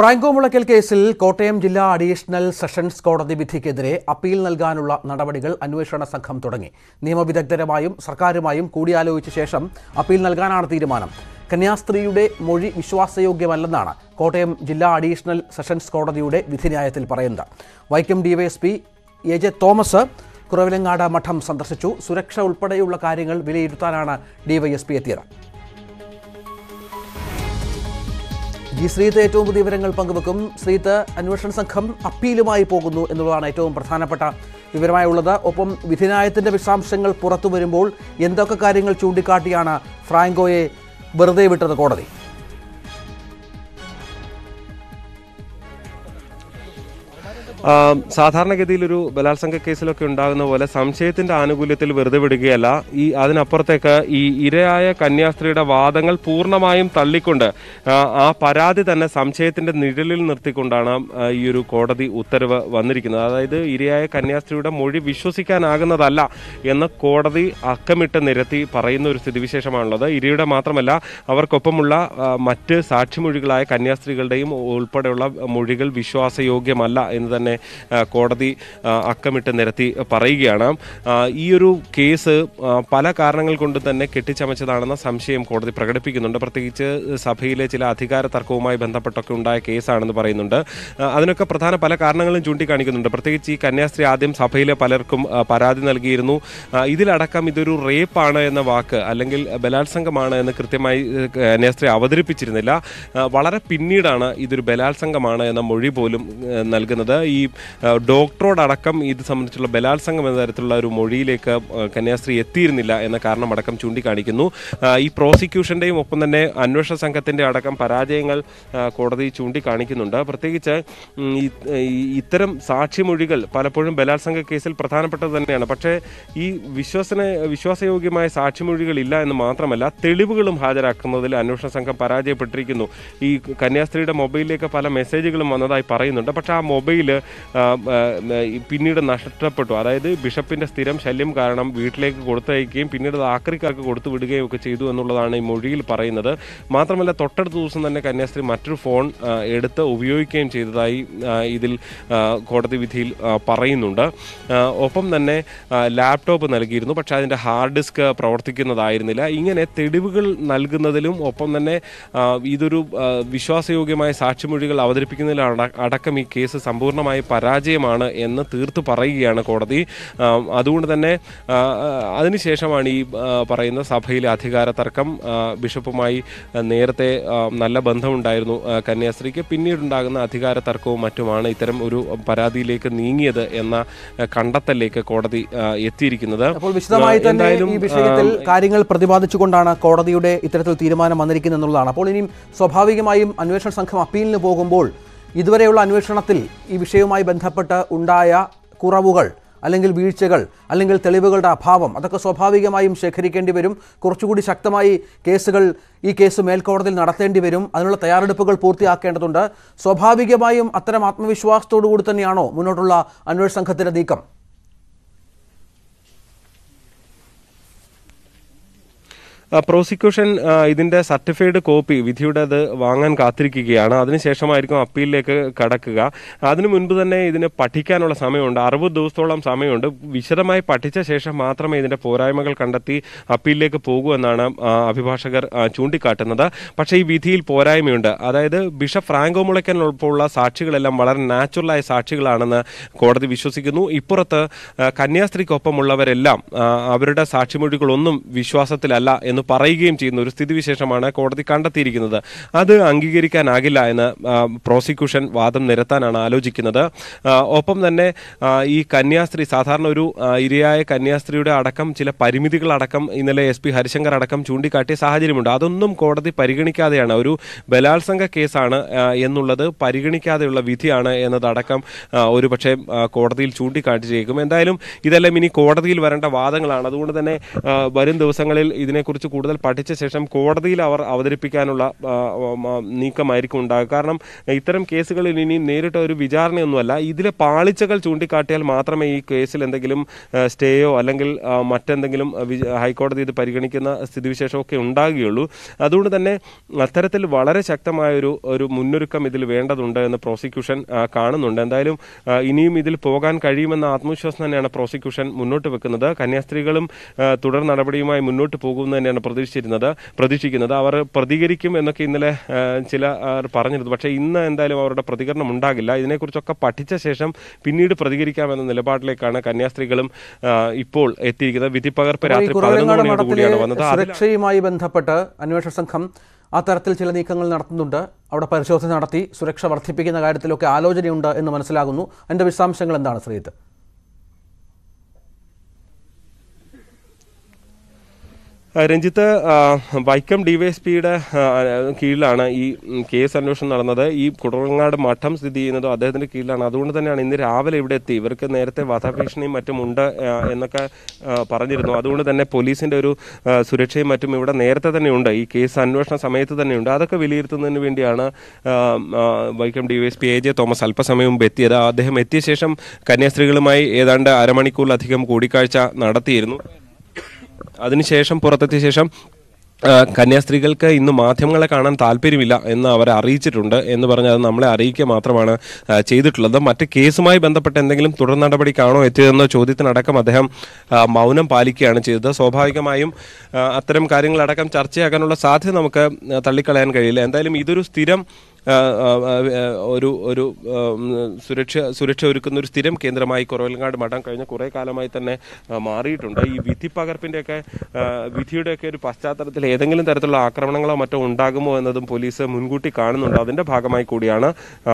Franco Mulakkal കേസിൽ കോട്ടയം ജില്ലാ additional sessions കോടതി വിധിക്കെതിരെ അപ്പീൽ നൽകാനുള്ള നടപടികൾ അന്വേഷണ സംഘം തുടങ്ങി നിയമവിദഗ്ധരുമായും സർക്കാരുമായും കൂടിയാലോചിച്ച ശേഷം അപ്പീൽ നൽകാനാണ് തീരുമാനം കന്യാസ്ത്രീയുടെ മൊഴി വിശ്വാസയോഗ്യമല്ലെന്നാണ് കോട്ടയം ജില്ലാ അഡീഷണൽ സെഷൻസ് കോടതിയുടെ വിധിന്യായത്തിൽ പറയുന്നത് Vaikom DYSP A J Thomas Kuravilangad മഠം സന്ദർശിച്ചു സുരക്ഷ ഉൾപ്പെടെയുള്ള കാര്യങ്ങൾ വിലയിരുത്താനാണ് ഡിവൈഎസ്പി എത്തിയത് ഈ ശ്രീത്ത് ഏറ്റവും പുതിയ വിവരങ്ങൾ പങ്കുവെക്കും ശ്രീത്ത് അന്വേഷണ സംഘം അപ്പീലുമായി പോകുന്നു എന്നുള്ളതാണ് ഏറ്റവും പ്രധാനപ്പെട്ട വിവരമായി ഉള്ളത് ഒപ്പം വിധിനായത്തിൻ്റെ വിശദാംശങ്ങൾ പുറത്തു വരുമ്പോൾ എന്തൊക്കെ കാര്യങ്ങൾ ചൂണ്ടിക്കാട്ടിയാണ് ഫ്രാങ്കോയെ വെറുതെ വിട്ടത് കോടതി സാധാരണഗതിയിൽ ഒരു ബലാത്സംഗ കേസിലൊക്കെ ഉണ്ടാകുന്ന പോലെ സംശയത്തിന്റെ ആനുകൂല്യത്തിൽ വെറുതെ വിടുകയല്ല ഈ അതിനപ്പുറത്തേക്ക് ഈ ഇരയായ കന്യാസ്ത്രീയുടെ വാദങ്ങൾ പൂർണ്ണമായും തള്ളിക്കൊണ്ട് ആ പരാതി തന്നെ സംശയത്തിന്റെ നിഴലിൽ നിർത്തിക്കൊണ്ടാണ് ഈ ഒരു കോടതി ഉത്തരവ് വന്നിരിക്കുന്നത് അതായത് ഇരയായ കന്യാസ്ത്രീയുടെ മൊഴി വിശ്വസിക്കാനാകുന്നതല്ല എന്ന് കോടതി അക്കമിട്ട് നിരത്തി പറയുന്ന ഒരു സ്ഥിതിവിശേഷമാണുള്ളത് ഇരയുടെ മാത്രമല്ല അവർക്കൊപ്പമുള്ള മറ്റ് സാക്ഷിമൊഴികളായ കന്യാസ്ത്രീകളുടെയും ഉൾപ്പെടെയുള്ള മൊഴികൾ വിശ്വാസയോഗ്യമല്ല എന്ന് തന്നെ തന്നെ കോടതി അക്കമിട്ട് നിരത്തി പറയുകയാണ് ഈ ഒരു കേസ് പല കാരണങ്ങൾ കൊണ്ട് തന്നെ കെട്ടിച്ചമച്ചതാണെന്ന സംശയം കോടതി പ്രകടിപ്പിക്കുന്നുണ്ട് പ്രത്യേകിച്ച് സഭയിലെ ചില അധികാര തർക്കവുമായി ബന്ധപ്പെട്ടൊക്കെ ഉണ്ടായ കേസാണെന്ന് പറയുന്നുണ്ട് അതിനൊക്കെ പ്രധാന പല കാരണങ്ങളും ചൂണ്ടിക്കാണിക്കുന്നുണ്ട് പ്രത്യേകിച്ച് ഈ കന്യാസ്ത്രീ ആദ്യം സഭയിലെ പലർക്കും പരാതി നൽകിയിരുന്നു ഇതിലടക്കം ഇതൊരു റേപ്പാണ് എന്ന വാക്ക് അല്ലെങ്കിൽ ബലാത്സംഗമാണ് എന്ന് കൃത്യമായി കന്യാസ്ത്രീ അവതരിപ്പിച്ചിരുന്നില്ല വളരെ പിന്നീടാണ് ഇതൊരു ബലാത്സംഗമാണ് എന്ന മൊഴി പോലും നൽകുന്നത് ഈ ഈ ഡോക്ടറോടക്കം ഇത് സംബന്ധിച്ചുള്ള ബലാത്സംഗം എന്ന തരത്തിലുള്ള ഒരു മൊഴിയിലേക്ക് കന്യാസ്ത്രീ എത്തിയിരുന്നില്ല എന്ന കാരണമടക്കം ചൂണ്ടിക്കാണിക്കുന്നു ഈ പ്രോസിക്യൂഷൻ്റെയും ഒപ്പം തന്നെ അന്വേഷണ സംഘത്തിൻ്റെ അടക്കം പരാജയങ്ങൾ കോടതി ചൂണ്ടിക്കാണിക്കുന്നുണ്ട് പ്രത്യേകിച്ച് ഇത്തരം സാക്ഷിമൊഴികൾ പലപ്പോഴും ബലാത്സംഗ കേസിൽ പ്രധാനപ്പെട്ടത് തന്നെയാണ് പക്ഷേ ഈ വിശ്വസന വിശ്വാസയോഗ്യമായ ഇല്ല എന്ന് മാത്രമല്ല തെളിവുകളും ഹാജരാക്കുന്നതിൽ അന്വേഷണ സംഘം പരാജയപ്പെട്ടിരിക്കുന്നു ഈ കന്യാസ്ത്രീയുടെ മൊബൈലിലേക്ക് പല മെസ്സേജുകളും വന്നതായി പറയുന്നുണ്ട് പക്ഷേ ആ മൊബൈൽ പിന്നീട് നഷ്ടപ്പെട്ടു അതായത് ബിഷപ്പിൻ്റെ സ്ഥിരം ശല്യം കാരണം വീട്ടിലേക്ക് കൊടുത്തയക്കുകയും പിന്നീട് ആക്രിക്കാർക്ക് കൊടുത്തു വിടുകയും ഒക്കെ ചെയ്തു എന്നുള്ളതാണ് ഈ മൊഴിയിൽ പറയുന്നത് മാത്രമല്ല തൊട്ടടുത്ത ദിവസം തന്നെ കന്യാസ്ത്രീ മറ്റൊരു ഫോൺ എടുത്ത് ഉപയോഗിക്കുകയും ചെയ്തതായി ഇതിൽ കോടതി വിധിയിൽ പറയുന്നുണ്ട് ഒപ്പം തന്നെ ലാപ്ടോപ്പ് നൽകിയിരുന്നു പക്ഷേ അതിൻ്റെ ഹാർഡ് ഡിസ്ക് പ്രവർത്തിക്കുന്നതായിരുന്നില്ല ഇങ്ങനെ തെളിവുകൾ നൽകുന്നതിലും ഒപ്പം തന്നെ ഇതൊരു വിശ്വാസയോഗ്യമായ സാക്ഷിമൊഴികൾ അവതരിപ്പിക്കുന്നതിൽ അടക്കം ഈ കേസ് സമ്പൂർണ്ണമായി വ്യക്തമായ പരാജയമാണ് എന്ന് തീർത്തു പറയുകയാണ് കോടതി അതുകൊണ്ട് തന്നെ അതിനുശേഷമാണ് ഈ പറയുന്ന സഭയിലെ അധികാര തർക്കം ബിഷപ്പുമായി നേരത്തെ നല്ല ബന്ധമുണ്ടായിരുന്നു കന്യാസ്ത്രീക്ക് പിന്നീടുണ്ടാകുന്ന അധികാര തർക്കവും മറ്റുമാണ് ഇത്തരം ഒരു പരാതിയിലേക്ക് നീങ്ങിയത് എന്ന കണ്ടെത്തലിലേക്ക് കോടതി എത്തിയിരിക്കുന്നത് അപ്പോൾ വിശദമായി തന്നെ ഈ വിഷയത്തിൽ കാര്യങ്ങൾ പ്രതിപാദിച്ചുകൊണ്ടാണ് കോടതിയുടെ ഇത്തരത്തിൽ തീരുമാനം വന്നിരിക്കുന്നത് എന്നുള്ളതാണ് അപ്പോൾ ഇനിയും സ്വാഭാവികമായും അന്വേഷണ സംഘം അപ്പീലിന് പോകുമ്പോൾ ഇതുവരെയുള്ള അന്വേഷണത്തിൽ ഈ വിഷയവുമായി ബന്ധപ്പെട്ട് ഉണ്ടായ കുറവുകൾ അല്ലെങ്കിൽ വീഴ്ചകൾ അല്ലെങ്കിൽ തെളിവുകളുടെ അഭാവം അതൊക്കെ സ്വാഭാവികമായും ശേഖരിക്കേണ്ടി വരും കുറച്ചുകൂടി ശക്തമായി കേസുകൾ ഈ കേസ് മേൽക്കോടതിയിൽ നടത്തേണ്ടി വരും അതിനുള്ള തയ്യാറെടുപ്പുകൾ പൂർത്തിയാക്കേണ്ടതുണ്ട് സ്വാഭാവികമായും അത്തരം ആത്മവിശ്വാസത്തോടു കൂടി തന്നെയാണോ മുന്നോട്ടുള്ള അന്വേഷണ സംഘത്തിൻ്റെ നീക്കം പ്രോസിക്യൂഷൻ ഇതിന്റെ സർട്ടിഫൈഡ് കോപ്പി വിധിയുടെ അത് വാങ്ങാൻ കാത്തിരിക്കുകയാണ് അതിനുശേഷമായിരിക്കും അപ്പീലിലേക്ക് കടക്കുക അതിനു മുൻപ് തന്നെ ഇതിന് പഠിക്കാനുള്ള സമയമുണ്ട് അറുപത് ദിവസത്തോളം സമയമുണ്ട് വിശദമായി പഠിച്ച ശേഷം മാത്രമേ ഇതിന്റെ പോരായ്മകൾ കണ്ടെത്തി അപ്പീലിലേക്ക് പോകൂ എന്നാണ് അഭിഭാഷകർ ചൂണ്ടിക്കാട്ടുന്നത് പക്ഷേ ഈ വിധിയിൽ പോരായ്മയുണ്ട് അതായത് ബിഷപ്പ് ഫ്രാങ്കോ മുളയ്ക്കൻ ഉൾപ്പെടെയുള്ള സാക്ഷികളെല്ലാം വളരെ നാച്ചുറലായ സാക്ഷികളാണെന്ന് കോടതി വിശ്വസിക്കുന്നു ഇപ്പുറത്ത് കന്യാസ്ത്രീക്കൊപ്പമുള്ളവരെല്ലാം അവരുടെ സാക്ഷിമൊഴികളൊന്നും വിശ്വാസത്തിലല്ല എന്ന് എന്ന് പറയുകയും ചെയ്യുന്ന ഒരു സ്ഥിതിവിശേഷമാണ് കോടതി കണ്ടെത്തിയിരിക്കുന്നത് അത് അംഗീകരിക്കാനാകില്ല എന്ന് പ്രോസിക്യൂഷൻ വാദം നിരത്താനാണ് ആലോചിക്കുന്നത് ഒപ്പം തന്നെ ഈ കന്യാസ്ത്രീ സാധാരണ ഒരു ഇരയായ കന്യാസ്ത്രീയുടെ അടക്കം ചില പരിമിതികളടക്കം ഇന്നലെ എസ് പി ഹരിശങ്കർ അടക്കം ചൂണ്ടിക്കാട്ടിയ സാഹചര്യമുണ്ട് അതൊന്നും കോടതി പരിഗണിക്കാതെയാണ് ഒരു ബലാത്സംഗ കേസാണ് എന്നുള്ളത് പരിഗണിക്കാതെയുള്ള വിധിയാണ് എന്നതടക്കം പക്ഷേ കോടതിയിൽ ചൂണ്ടിക്കാട്ടിച്ചേക്കും എന്തായാലും ഇതെല്ലാം ഇനി കോടതിയിൽ വരേണ്ട വാദങ്ങളാണ് അതുകൊണ്ട് തന്നെ വരും ദിവസങ്ങളിൽ ഇതിനെക്കുറിച്ച് കൂടുതൽ പഠിച്ച ശേഷം കോടതിയിൽ അവർ അവതരിപ്പിക്കാനുള്ള നീക്കമായിരിക്കും ഉണ്ടാകുക കാരണം ഇത്തരം കേസുകളിൽ ഇനി നേരിട്ട ഒരു വിചാരണയൊന്നുമല്ല ഇതിലെ പാളിച്ചകൾ ചൂണ്ടിക്കാട്ടിയാൽ മാത്രമേ ഈ കേസിൽ എന്തെങ്കിലും സ്റ്റേയോ അല്ലെങ്കിൽ മറ്റെന്തെങ്കിലും ഹൈക്കോടതി ഇത് പരിഗണിക്കുന്ന സ്ഥിതിവിശേഷമൊക്കെ ഉണ്ടാകുകയുള്ളൂ അതുകൊണ്ട് തന്നെ അത്തരത്തിൽ വളരെ ശക്തമായ ഒരു ഒരു മുന്നൊരുക്കം ഇതിൽ വേണ്ടതുണ്ട് എന്ന് പ്രോസിക്യൂഷൻ കാണുന്നുണ്ട് എന്തായാലും ഇനിയും ഇതിൽ പോകാൻ കഴിയുമെന്ന ആത്മവിശ്വാസം തന്നെയാണ് പ്രോസിക്യൂഷൻ മുന്നോട്ട് വെക്കുന്നത് കന്യാസ്ത്രീകളും തുടർ നടപടിയുമായി മുന്നോട്ട് പോകുമെന്ന് തന്നെയാണ് തന്നെയാണ് പ്രതീക്ഷിച്ചിരുന്നത് പ്രതീക്ഷിക്കുന്നത് അവർ പ്രതികരിക്കും എന്നൊക്കെ ഇന്നലെ ചില പറഞ്ഞിരുന്നു പക്ഷേ ഇന്ന് എന്തായാലും അവരുടെ പ്രതികരണം ഉണ്ടാകില്ല ഇതിനെക്കുറിച്ചൊക്കെ പഠിച്ച ശേഷം പിന്നീട് പ്രതികരിക്കാമെന്ന നിലപാടിലേക്കാണ് കന്യാസ്ത്രീകളും ഇപ്പോൾ എത്തിയിരിക്കുന്നത് വിധിപ്പകർപ്പ് രാത്രി കൂടിയാണ് വന്നത് സുരക്ഷയുമായി ബന്ധപ്പെട്ട് അന്വേഷണ സംഘം ആ തരത്തിൽ ചില നീക്കങ്ങൾ നടത്തുന്നുണ്ട് അവിടെ പരിശോധന നടത്തി സുരക്ഷ വർദ്ധിപ്പിക്കുന്ന കാര്യത്തിലൊക്കെ ആലോചനയുണ്ട് എന്ന് മനസ്സിലാകുന്നു അതിൻ്റെ വിശദാംശങ്ങൾ എന്താണ് ശ്രീത്ത് രഞ്ജിത്ത് വൈക്കം ഡിവൈഎസ്പിയുടെ കീഴിലാണ് ഈ കേസ് അന്വേഷണം നടന്നത് ഈ കുടങ്ങാട് മഠം സ്ഥിതി ചെയ്യുന്നതും അദ്ദേഹത്തിന്റെ കീഴിലാണ് അതുകൊണ്ട് തന്നെയാണ് ഇന്ന് രാവിലെ ഇവിടെ എത്തി ഇവർക്ക് നേരത്തെ വധഭീഷണിയും മറ്റും ഉണ്ട് എന്നൊക്കെ പറഞ്ഞിരുന്നു അതുകൊണ്ട് തന്നെ പോലീസിന്റെ ഒരു സുരക്ഷയും മറ്റും ഇവിടെ നേരത്തെ തന്നെ ഉണ്ട് ഈ കേസ് അന്വേഷണ സമയത്ത് തന്നെയുണ്ട് അതൊക്കെ വിലയിരുത്തുന്നതിന് വേണ്ടിയാണ് Vaikom DYSP A J Thomas അല്പസമയം മുമ്പ് എത്തിയത് അദ്ദേഹം എത്തിയ ശേഷം കന്യാസ്ത്രീകളുമായി ഏതാണ്ട് അരമണിക്കൂറിലധികം കൂടിക്കാഴ്ച നടത്തിയിരുന്നു അതിനുശേഷം പുറത്തെത്തിയ ശേഷം കന്യാസ്ത്രീകൾക്ക് ഇന്ന് മാധ്യമങ്ങളെ കാണാൻ താല്പര്യമില്ല എന്ന് അവരെ അറിയിച്ചിട്ടുണ്ട് എന്ന് പറഞ്ഞാൽ അത് നമ്മളെ അറിയിക്കുക മാത്രമാണ് ചെയ്തിട്ടുള്ളത് മറ്റ് കേസുമായി ബന്ധപ്പെട്ട് എന്തെങ്കിലും തുടർ കാണോ എത്തിയതെന്നോ ചോദ്യത്തിനടക്കം അദ്ദേഹം മൗനം പാലിക്കുകയാണ് ചെയ്തത് സ്വാഭാവികമായും അത്തരം കാര്യങ്ങളടക്കം ചർച്ചയാകാനുള്ള സാധ്യത നമുക്ക് തള്ളിക്കളയാൻ കഴിയില്ല എന്തായാലും ഇതൊരു സ്ഥിരം ഒരു ഒരു സുരക്ഷ സുരക്ഷ ഒരുക്കുന്ന ഒരു സ്ഥിരം കേന്ദ്രമായി കുറവിലങ്ങാട് മഠം കഴിഞ്ഞ കുറേ കാലമായി തന്നെ മാറിയിട്ടുണ്ട് ഈ വിധി പകർപ്പിൻ്റെയൊക്കെ വിധിയുടെയൊക്കെ ഒരു പശ്ചാത്തലത്തിൽ ഏതെങ്കിലും തരത്തിലുള്ള ആക്രമണങ്ങളോ മറ്റോ ഉണ്ടാകുമോ എന്നതും പോലീസ് മുൻകൂട്ടി കാണുന്നുണ്ട് അതിൻ്റെ ഭാഗമായി കൂടിയാണ്